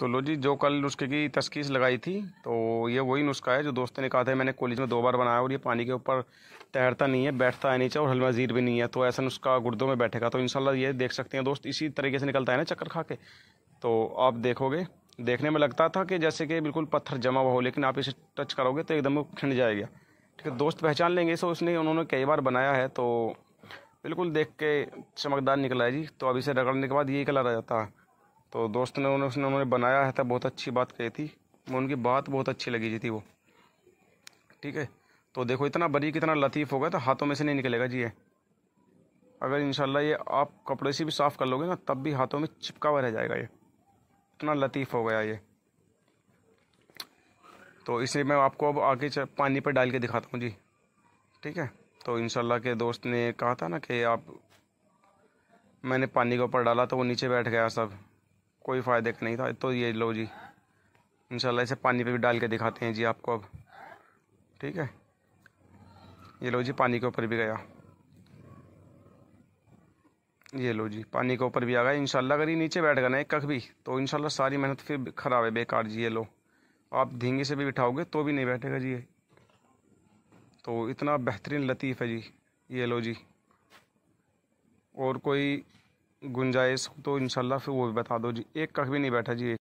तो लो जी जो कल नुस्खे की तस्कीस लगाई थी तो ये वही नुस्खा है जो दोस्त ने कहा था मैंने कॉलेज में दो बार बनाया और ये पानी के ऊपर तैरता नहीं है बैठता है नीचे और हलवा जीर भी नहीं है तो ऐसा नुस्खा गुर्दों में बैठेगा तो इन ये देख सकते हैं दोस्त इसी तरीके से निकलता है ना चक्कर खा के तो आप देखोगे देखने में लगता था कि जैसे कि बिल्कुल पत्थर जमा हुआ हो लेकिन आप इसे टच करोगे तो एकदम खिंड जाएगा ठीक है दोस्त पहचान लेंगे सो उसने उन्होंने कई बार बनाया है तो बिल्कुल देख के चमकदार निकला है जी तो अब इसे रगड़ने के बाद ये कलर आ जाता है तो दोस्त ने उन्हें उसने उन्होंने बनाया है था बहुत अच्छी बात कही थी उनकी बात बहुत अच्छी लगी जी थी वो ठीक है तो देखो इतना बरीक इतना लतीफ़ होगा तो हाथों में से नहीं निकलेगा जी ये अगर इनशाला ये आप कपड़े से भी साफ़ कर लोगे ना तब भी हाथों में चिपका हुआ रह जाएगा ये इतना लतीफ़ हो गया ये तो इसे मैं आपको अब आगे पानी पर डाल के दिखाता हूँ जी ठीक है तो इनशाला के दोस्त ने कहा था ना कि आप मैंने पानी के ऊपर डाला तो वो नीचे बैठ गया सब कोई फ़ायदे का नहीं था तो ये लो जी इंशाल्लाह इसे पानी पे भी डाल के दिखाते हैं जी आपको अब ठीक है ये लो जी पानी के ऊपर भी गया ये लो जी पानी के ऊपर भी आ गया इंशाल्लाह अगर ये नीचे बैठ गया ना एक कख भी तो इंशाल्लाह सारी मेहनत फिर ख़राब है बेकार जी ये लो आप धींगे से भी बिठाओगे तो भी नहीं बैठेगा जी ये तो इतना बेहतरीन लतीफ़ है जी ये लो जी और कोई गुंजाइश हो तो इनशाला फिर वो भी बता दो जी एक कख भी नहीं बैठा जी